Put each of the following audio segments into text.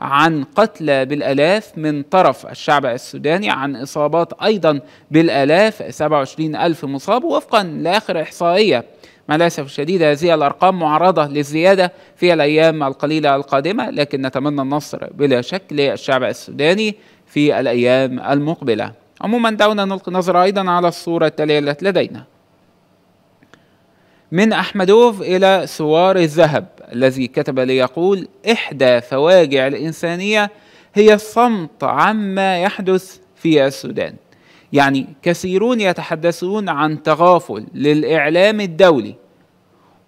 عن قتلى بالآلاف من طرف الشعب السوداني عن إصابات أيضا بالآلاف 27 ألف مصاب وفقا لآخر إحصائية مع الأسف الشديد هذه الأرقام معرضة للزيادة في الأيام القليلة القادمة لكن نتمنى النصر بلا شك للشعب السوداني في الأيام المقبلة عموما دعونا نلقي نظرة أيضا على الصورة التالية التي لدينا من أحمدوف إلى ثوار الذهب الذي كتب ليقول إحدى فواجع الإنسانية هي الصمت عما يحدث في السودان يعني كثيرون يتحدثون عن تغافل للإعلام الدولي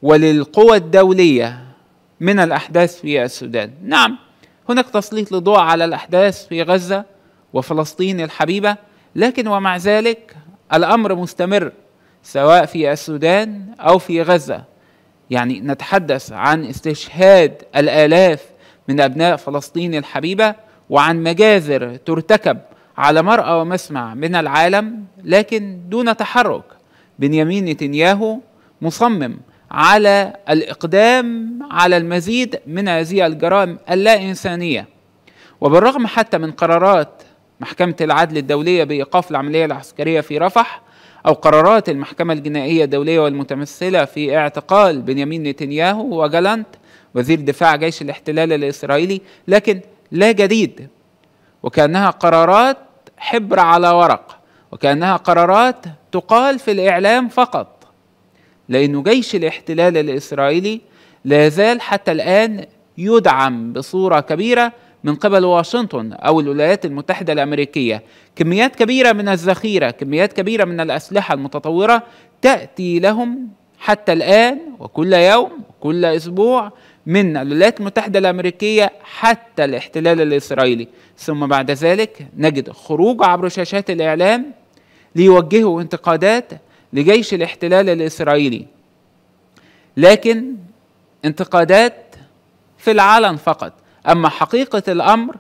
وللقوى الدولية من الأحداث في السودان نعم هناك تسليط لضوء على الأحداث في غزة وفلسطين الحبيبة لكن ومع ذلك الأمر مستمر سواء في السودان او في غزه يعني نتحدث عن استشهاد الالاف من ابناء فلسطين الحبيبه وعن مجازر ترتكب على مرأى ومسمع من العالم لكن دون تحرك بنيامين نتنياهو مصمم على الاقدام على المزيد من هذه الجرائم اللا انسانيه وبالرغم حتى من قرارات محكمه العدل الدوليه بايقاف العمليه العسكريه في رفح أو قرارات المحكمة الجنائية الدولية والمتمثلة في اعتقال بنيامين نتنياهو وجالانت وزير دفاع جيش الاحتلال الإسرائيلي لكن لا جديد وكأنها قرارات حبر على ورق وكأنها قرارات تقال في الإعلام فقط لأن جيش الاحتلال الإسرائيلي لا زال حتى الآن يدعم بصورة كبيرة من قبل واشنطن او الولايات المتحده الامريكيه كميات كبيره من الذخيره كميات كبيره من الاسلحه المتطوره تاتي لهم حتى الان وكل يوم وكل اسبوع من الولايات المتحده الامريكيه حتى الاحتلال الاسرائيلي ثم بعد ذلك نجد خروج عبر شاشات الاعلام ليوجهوا انتقادات لجيش الاحتلال الاسرائيلي لكن انتقادات في العلن فقط اما حقيقه الامر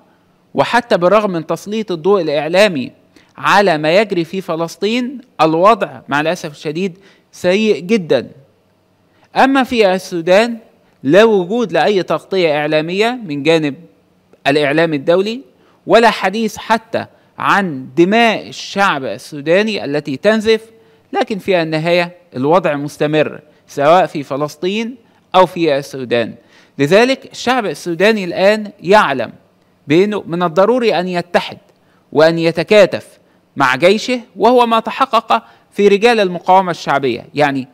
وحتى بالرغم من تسليط الضوء الاعلامي على ما يجري في فلسطين الوضع مع الاسف الشديد سيء جدا اما في السودان لا وجود لاي تغطيه اعلاميه من جانب الاعلام الدولي ولا حديث حتى عن دماء الشعب السوداني التي تنزف لكن في النهايه الوضع مستمر سواء في فلسطين او في السودان لذلك الشعب السوداني الآن يعلم بأنه من الضروري أن يتحد وأن يتكاتف مع جيشه وهو ما تحقق في رجال المقاومة الشعبية يعني